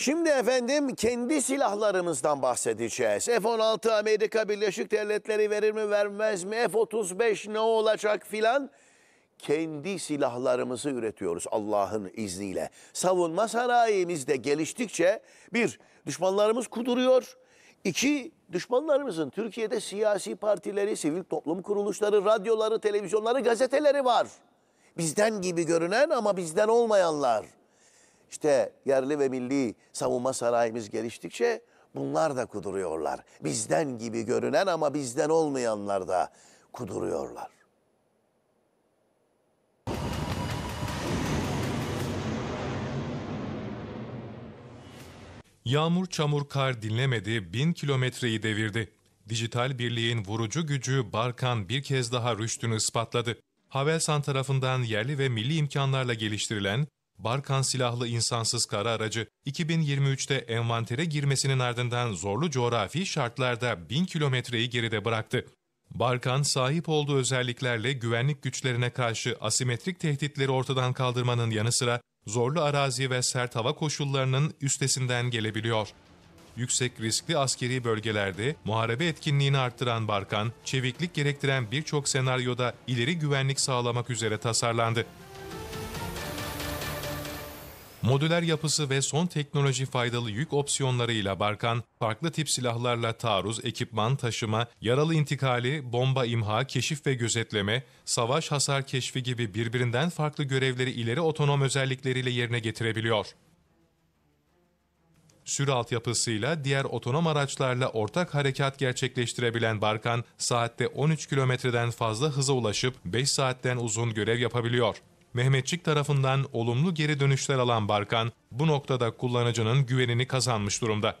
Şimdi efendim kendi silahlarımızdan bahsedeceğiz. F-16 Amerika Birleşik Devletleri verir mi vermez mi? F-35 ne olacak filan? Kendi silahlarımızı üretiyoruz Allah'ın izniyle. Savunma sanayimiz de geliştikçe bir düşmanlarımız kuduruyor. İki, düşmanlarımızın Türkiye'de siyasi partileri, sivil toplum kuruluşları, radyoları, televizyonları, gazeteleri var. Bizden gibi görünen ama bizden olmayanlar. İşte yerli ve milli savunma sarayımız geliştikçe bunlar da kuduruyorlar. Bizden gibi görünen ama bizden olmayanlar da kuduruyorlar. Yağmur, çamur, kar dinlemedi, bin kilometreyi devirdi. Dijital birliğin vurucu gücü Barkan bir kez daha rüştünü ispatladı. Havelsan tarafından yerli ve milli imkanlarla geliştirilen Barkan silahlı insansız kara aracı 2023'te envantere girmesinin ardından zorlu coğrafi şartlarda 1000 kilometreyi geride bıraktı. Barkan sahip olduğu özelliklerle güvenlik güçlerine karşı asimetrik tehditleri ortadan kaldırmanın yanı sıra zorlu arazi ve sert hava koşullarının üstesinden gelebiliyor. Yüksek riskli askeri bölgelerde muharebe etkinliğini arttıran Barkan, çeviklik gerektiren birçok senaryoda ileri güvenlik sağlamak üzere tasarlandı. Modüler yapısı ve son teknoloji faydalı yük opsiyonlarıyla Barkan, farklı tip silahlarla taarruz, ekipman taşıma, yaralı intikali, bomba imha, keşif ve gözetleme, savaş hasar keşfi gibi birbirinden farklı görevleri ileri otonom özellikleriyle yerine getirebiliyor. Sürü altyapısıyla diğer otonom araçlarla ortak harekat gerçekleştirebilen Barkan, saatte 13 kilometreden fazla hıza ulaşıp 5 saatten uzun görev yapabiliyor. Mehmetçik tarafından olumlu geri dönüşler alan Barkan, bu noktada kullanıcının güvenini kazanmış durumda.